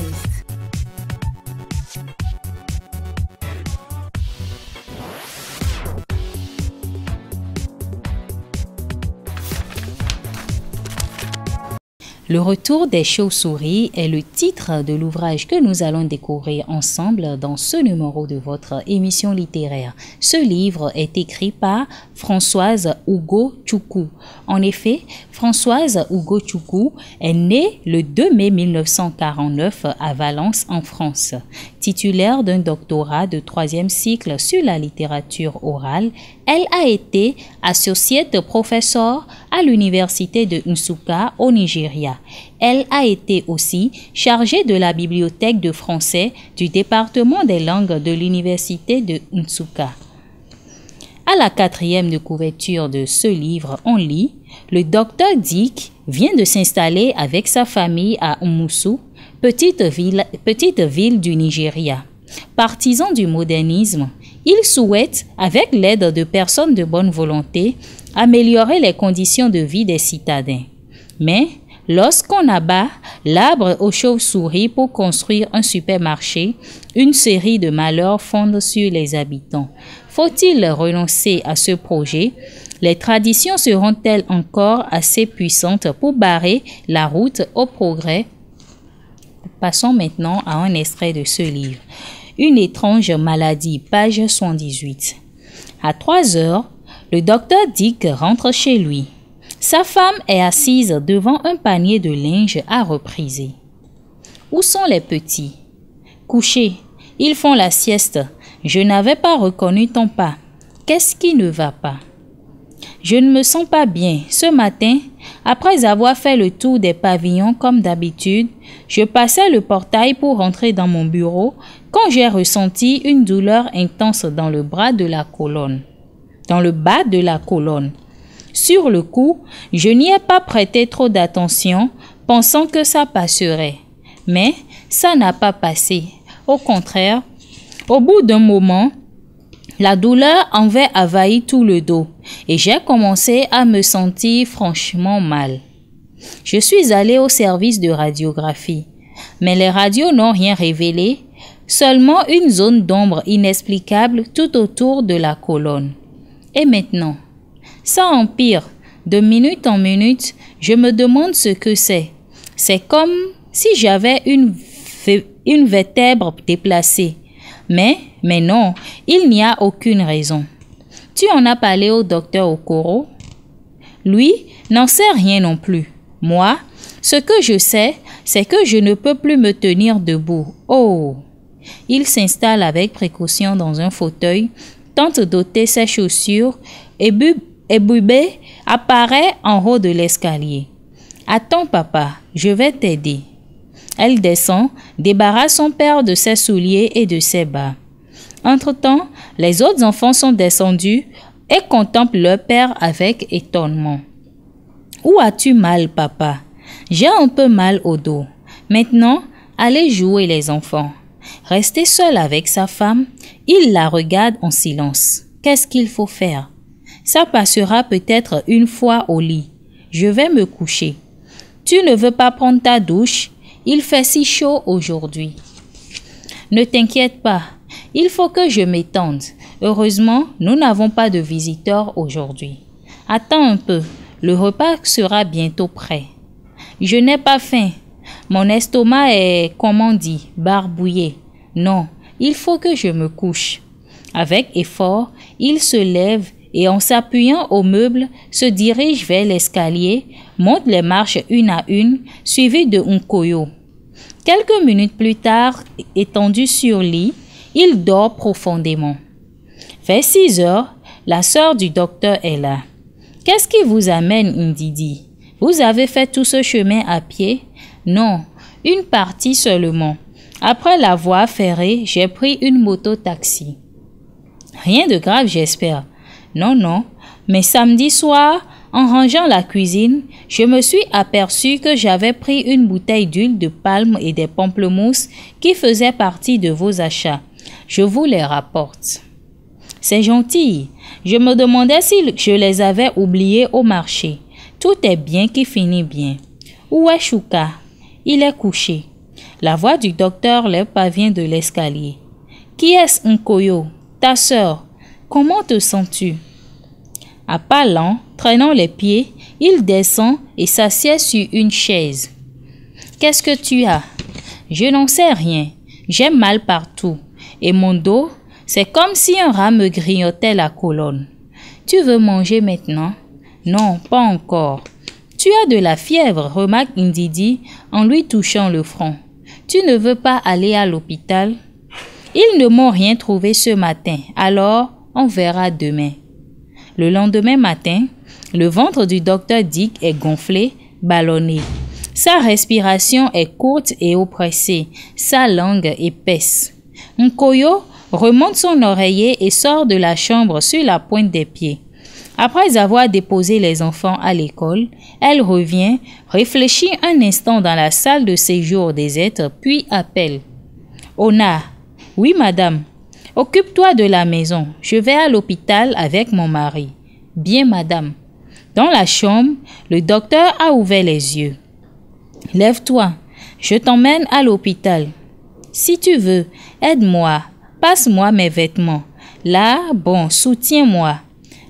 News. Le retour des chauves-souris est le titre de l'ouvrage que nous allons découvrir ensemble dans ce numéro de votre émission littéraire. Ce livre est écrit par Françoise Hugo Tchoukou. En effet, Françoise Hugo Tchoukou est née le 2 mai 1949 à Valence en France. Titulaire d'un doctorat de troisième cycle sur la littérature orale, elle a été associée de professeur à l'université de Nsuka au Nigeria. Elle a été aussi chargée de la bibliothèque de français du département des langues de l'université de Nsuka. À la quatrième de couverture de ce livre, on lit Le docteur Dick vient de s'installer avec sa famille à petite ville, petite ville du Nigeria. Partisan du modernisme, il souhaite, avec l'aide de personnes de bonne volonté, améliorer les conditions de vie des citadins. Mais lorsqu'on abat l'arbre aux chauves-souris pour construire un supermarché, une série de malheurs fondent sur les habitants. Faut-il renoncer à ce projet Les traditions seront-elles encore assez puissantes pour barrer la route au progrès Passons maintenant à un extrait de ce livre. Une étrange maladie, page 118. À 3 heures, le docteur Dick rentre chez lui. Sa femme est assise devant un panier de linge à repriser. Où sont les petits Couchés, ils font la sieste. Je n'avais pas reconnu ton pas. Qu'est-ce qui ne va pas je ne me sens pas bien. Ce matin, après avoir fait le tour des pavillons comme d'habitude, je passais le portail pour rentrer dans mon bureau quand j'ai ressenti une douleur intense dans le bras de la colonne. Dans le bas de la colonne. Sur le coup, je n'y ai pas prêté trop d'attention, pensant que ça passerait. Mais ça n'a pas passé. Au contraire, au bout d'un moment, la douleur en avait avahi tout le dos et j'ai commencé à me sentir franchement mal. Je suis allé au service de radiographie, mais les radios n'ont rien révélé, seulement une zone d'ombre inexplicable tout autour de la colonne. Et maintenant, ça empire. De minute en minute, je me demande ce que c'est. C'est comme si j'avais une, une vertèbre déplacée. Mais, mais non, il n'y a aucune raison. Tu en as parlé au docteur Okoro Lui n'en sait rien non plus. Moi, ce que je sais, c'est que je ne peux plus me tenir debout. Oh Il s'installe avec précaution dans un fauteuil, tente d'ôter ses chaussures et, et Bubé apparaît en haut de l'escalier. Attends, papa, je vais t'aider. Elle descend, débarrasse son père de ses souliers et de ses bas. Entre-temps, les autres enfants sont descendus et contemplent leur père avec étonnement. Où as-tu mal, papa J'ai un peu mal au dos. Maintenant, allez jouer les enfants. Resté seul avec sa femme, il la regarde en silence. Qu'est-ce qu'il faut faire Ça passera peut-être une fois au lit. Je vais me coucher. Tu ne veux pas prendre ta douche Il fait si chaud aujourd'hui. Ne t'inquiète pas, il faut que je m'étende. Heureusement, nous n'avons pas de visiteurs aujourd'hui. Attends un peu, le repas sera bientôt prêt. Je n'ai pas faim. Mon estomac est, comment dit, barbouillé. Non, il faut que je me couche. Avec effort, il se lève et en s'appuyant au meuble, se dirige vers l'escalier, monte les marches une à une, suivi de un coyot. Quelques minutes plus tard, étendu sur lit, il dort profondément. Vers six heures, la sœur du docteur est là. Qu'est-ce qui vous amène, Indidi Vous avez fait tout ce chemin à pied Non, une partie seulement. Après la voie ferrée, j'ai pris une moto-taxi. Rien de grave, j'espère. Non, non. Mais samedi soir, en rangeant la cuisine, je me suis aperçu que j'avais pris une bouteille d'huile de palme et des pamplemousses qui faisaient partie de vos achats je vous les rapporte. C'est gentil. Je me demandais si je les avais oubliés au marché. Tout est bien qui finit bien. Où est Chouka Il est couché. La voix du docteur Le parvient de l'escalier. Qui est-ce, Nkoyo Ta sœur. Comment te sens-tu À pas lent, traînant les pieds, il descend et s'assied sur une chaise. Qu'est-ce que tu as Je n'en sais rien. J'ai mal partout et mon dos, c'est comme si un rat me grignotait la colonne. Tu veux manger maintenant Non, pas encore. Tu as de la fièvre, remarque Indidi en lui touchant le front. Tu ne veux pas aller à l'hôpital Ils ne m'ont rien trouvé ce matin, alors on verra demain. Le lendemain matin, le ventre du docteur Dick est gonflé, ballonné. Sa respiration est courte et oppressée, sa langue épaisse. Nkoyo remonte son oreiller et sort de la chambre sur la pointe des pieds. Après avoir déposé les enfants à l'école, elle revient, réfléchit un instant dans la salle de séjour des êtres, puis appelle. Ona, oui madame, occupe-toi de la maison, je vais à l'hôpital avec mon mari. Bien madame. Dans la chambre, le docteur a ouvert les yeux. Lève-toi, je t'emmène à l'hôpital. Si tu veux, aide-moi, passe-moi mes vêtements. Là, bon, soutiens-moi.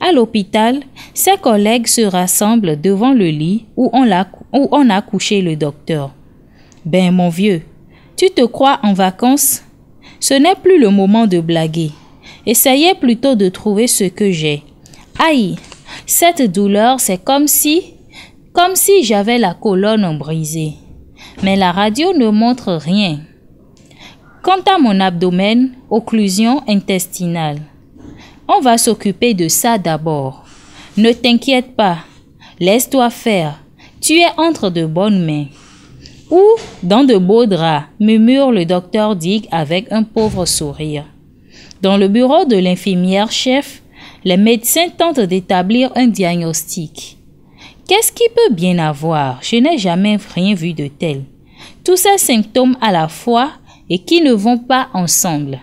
À l'hôpital, ses collègues se rassemblent devant le lit où on, a, couché le docteur. Ben mon vieux, tu te crois en vacances Ce n'est plus le moment de blaguer. Essayez plutôt de trouver ce que j'ai. Aïe, cette douleur, c'est comme si, comme si j'avais la colonne brisée. Mais la radio ne montre rien. Quant à mon abdomen, occlusion intestinale. On va s'occuper de ça d'abord. Ne t'inquiète pas. Laisse-toi faire. Tu es entre de bonnes mains. Ou dans de beaux draps, murmure le docteur Dick avec un pauvre sourire. Dans le bureau de l'infirmière chef, les médecins tentent d'établir un diagnostic. Qu'est-ce qui peut bien avoir Je n'ai jamais rien vu de tel. Tous ces symptômes à la fois et qui ne vont pas ensemble.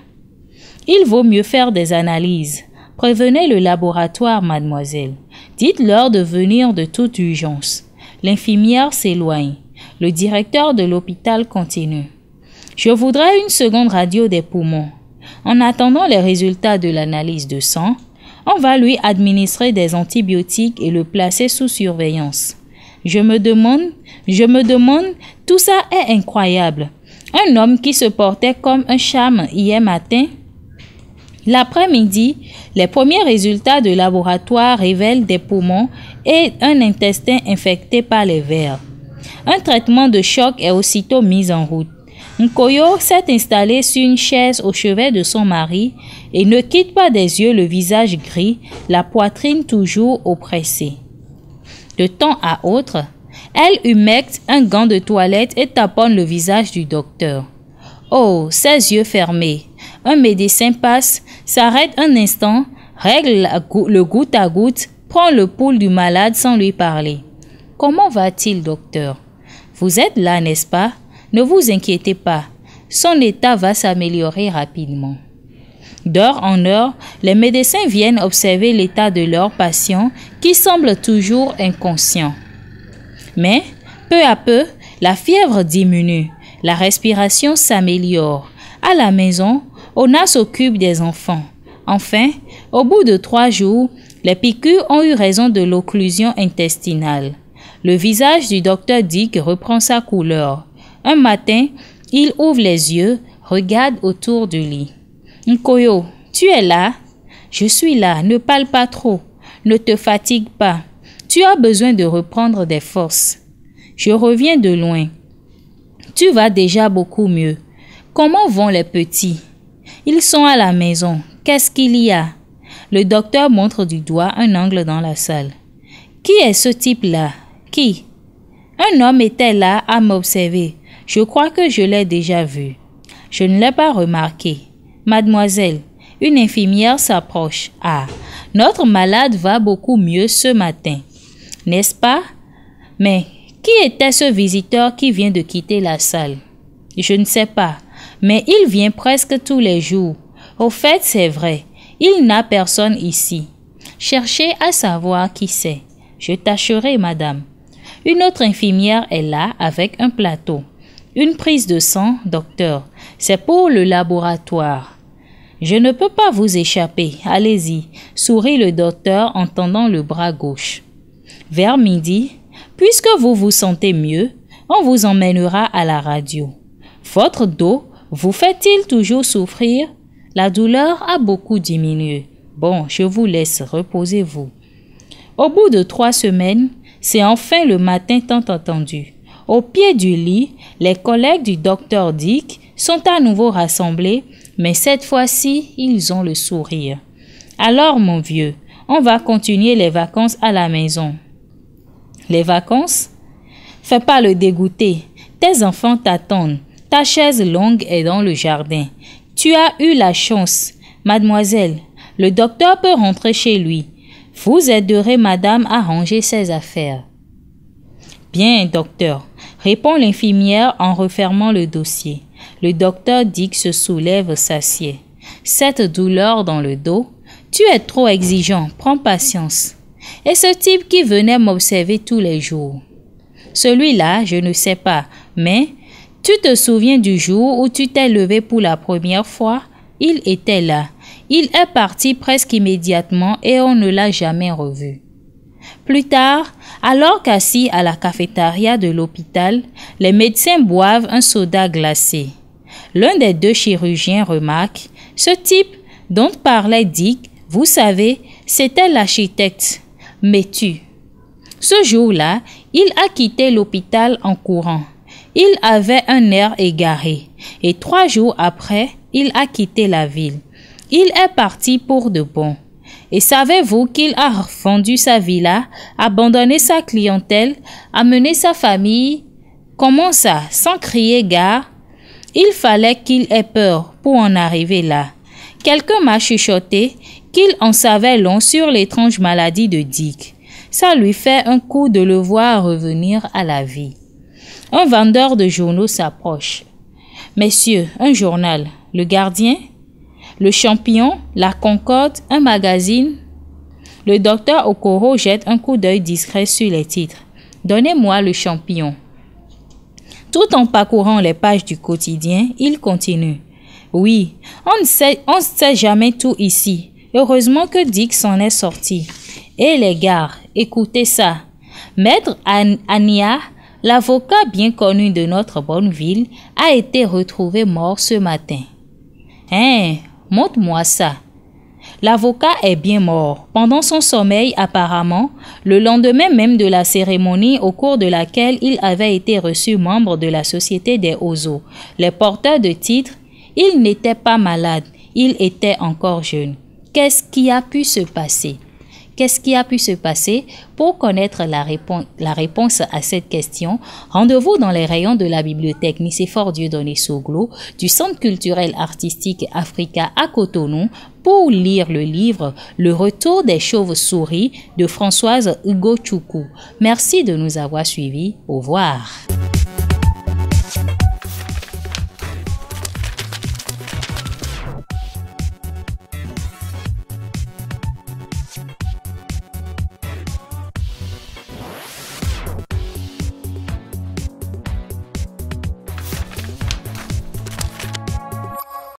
Il vaut mieux faire des analyses. Prévenez le laboratoire, mademoiselle. Dites-leur de venir de toute urgence. L'infirmière s'éloigne. Le directeur de l'hôpital continue. Je voudrais une seconde radio des poumons. En attendant les résultats de l'analyse de sang, on va lui administrer des antibiotiques et le placer sous surveillance. Je me demande, je me demande, tout ça est incroyable. Un homme qui se portait comme un charme hier matin. L'après-midi, les premiers résultats de laboratoire révèlent des poumons et un intestin infecté par les vers. Un traitement de choc est aussitôt mis en route. Nkoyo s'est installé sur une chaise au chevet de son mari et ne quitte pas des yeux le visage gris, la poitrine toujours oppressée. De temps à autre, elle humecte un gant de toilette et taponne le visage du docteur. Oh, ses yeux fermés. Un médecin passe, s'arrête un instant, règle le goutte à goutte, prend le pouls du malade sans lui parler. Comment va-t-il, docteur Vous êtes là, n'est-ce pas Ne vous inquiétez pas. Son état va s'améliorer rapidement. D'heure en heure, les médecins viennent observer l'état de leur patient qui semble toujours inconscient. Mais, peu à peu, la fièvre diminue, la respiration s'améliore. À la maison, Ona s'occupe des enfants. Enfin, au bout de trois jours, les piqûres ont eu raison de l'occlusion intestinale. Le visage du docteur Dick reprend sa couleur. Un matin, il ouvre les yeux, regarde autour du lit. Nkoyo, tu es là? Je suis là, ne parle pas trop, ne te fatigue pas. Tu as besoin de reprendre des forces. Je reviens de loin. Tu vas déjà beaucoup mieux. Comment vont les petits Ils sont à la maison. Qu'est-ce qu'il y a Le docteur montre du doigt un angle dans la salle. Qui est ce type-là Qui Un homme était là à m'observer. Je crois que je l'ai déjà vu. Je ne l'ai pas remarqué. Mademoiselle, une infirmière s'approche. Ah, notre malade va beaucoup mieux ce matin n'est-ce pas Mais qui était ce visiteur qui vient de quitter la salle Je ne sais pas, mais il vient presque tous les jours. Au fait, c'est vrai, il n'a personne ici. Cherchez à savoir qui c'est. Je tâcherai, madame. Une autre infirmière est là avec un plateau. Une prise de sang, docteur. C'est pour le laboratoire. Je ne peux pas vous échapper. Allez-y, sourit le docteur en tendant le bras gauche. Vers midi, puisque vous vous sentez mieux, on vous emmènera à la radio. Votre dos vous fait-il toujours souffrir La douleur a beaucoup diminué. Bon, je vous laisse, reposez-vous. Au bout de trois semaines, c'est enfin le matin tant entendu. Au pied du lit, les collègues du docteur Dick sont à nouveau rassemblés, mais cette fois-ci, ils ont le sourire. Alors, mon vieux, on va continuer les vacances à la maison. Les vacances Fais pas le dégoûter. Tes enfants t'attendent. Ta chaise longue est dans le jardin. Tu as eu la chance. Mademoiselle, le docteur peut rentrer chez lui. Vous aiderez madame à ranger ses affaires. Bien, docteur, répond l'infirmière en refermant le dossier. Le docteur Dick se soulève, s'assied. Cette douleur dans le dos, tu es trop exigeant, prends patience. Et ce type qui venait m'observer tous les jours. Celui-là, je ne sais pas, mais tu te souviens du jour où tu t'es levé pour la première fois Il était là. Il est parti presque immédiatement et on ne l'a jamais revu. Plus tard, alors qu'assis à la cafétéria de l'hôpital, les médecins boivent un soda glacé. L'un des deux chirurgiens remarque Ce type dont parlait Dick, vous savez, c'était l'architecte. « Mais tu Ce jour-là, il a quitté l'hôpital en courant. Il avait un air égaré et trois jours après, il a quitté la ville. Il est parti pour de bon. Et savez-vous qu'il a vendu sa villa, abandonné sa clientèle, amené sa famille Comment ça, sans crier gare Il fallait qu'il ait peur pour en arriver là. Quelqu'un m'a chuchoté qu'il en savait long sur l'étrange maladie de Dick. Ça lui fait un coup de le voir revenir à la vie. Un vendeur de journaux s'approche. Messieurs, un journal, le Gardien, le Champion, la Concorde, un magazine. Le docteur Okoro jette un coup d'œil discret sur les titres. Donnez-moi le Champion. Tout en parcourant les pages du quotidien, il continue. Oui, on ne sait, jamais tout ici. Heureusement que Dick s'en est sorti. Et eh, les gars, écoutez ça. Maître Ania, l'avocat bien connu de notre bonne ville, a été retrouvé mort ce matin. Hein, montre-moi ça. L'avocat est bien mort. Pendant son sommeil, apparemment, le lendemain même de la cérémonie au cours de laquelle il avait été reçu membre de la Société des Ozo, les porteurs de titres il n'était pas malade, il était encore jeune. Qu'est-ce qui a pu se passer Qu'est-ce qui a pu se passer Pour connaître la réponse, la réponse à cette question, rendez-vous dans les rayons de la bibliothèque Nicéphore Dieudonné Soglo du Centre culturel artistique Africa à Cotonou pour lire le livre Le retour des chauves-souris de Françoise Hugo Choukou. Merci de nous avoir suivis. Au revoir.